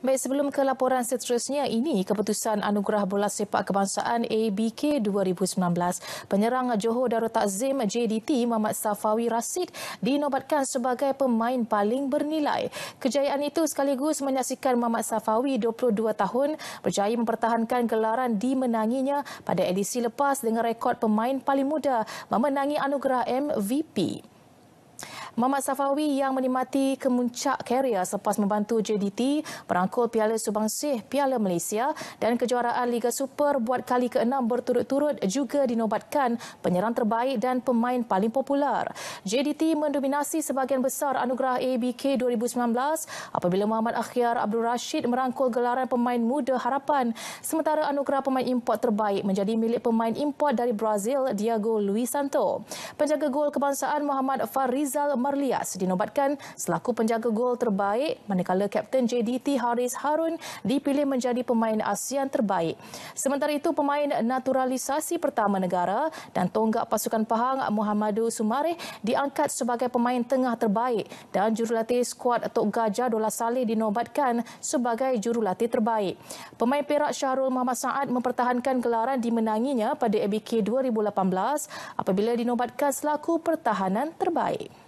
Baik, sebelum ke laporan seterusnya, ini keputusan Anugerah Bola Sepak Kebangsaan ABK 2019. Penyerang Johor Darul Takzim JDT Muhammad Safawi Rasid dinobatkan sebagai pemain paling bernilai. Kejayaan itu sekaligus menyaksikan Muhammad Safawi 22 tahun berjaya mempertahankan gelaran dimenanginya pada edisi lepas dengan rekod pemain paling muda memenangi Anugerah MVP. Muhammad Safawi yang menikmati kemuncak karier selepas membantu JDT merangkul Piala Subangsih Piala Malaysia dan kejuaraan Liga Super buat kali ke-6 berturut-turut juga dinobatkan penyerang terbaik dan pemain paling popular. JDT mendominasi sebahagian besar anugerah ABK 2019 apabila Muhammad Akhyar Abdul Rashid merangkul gelaran pemain muda harapan sementara anugerah pemain import terbaik menjadi milik pemain import dari Brazil Diego Luis Santo. Penjaga gol kebangsaan Muhammad Farizal Mar- Omar Lias dinobatkan selaku penjaga gol terbaik manakala Kapten JDT Haris Harun dipilih menjadi pemain ASEAN terbaik. Sementara itu pemain naturalisasi pertama negara dan tonggak pasukan Pahang Muhammadu Sumareh diangkat sebagai pemain tengah terbaik dan jurulatih skuad Tok Gajah Dola Saleh dinobatkan sebagai jurulatih terbaik. Pemain Perak Syahrul Muhammad Saad mempertahankan gelaran dimenanginya pada ABK 2018 apabila dinobatkan selaku pertahanan terbaik.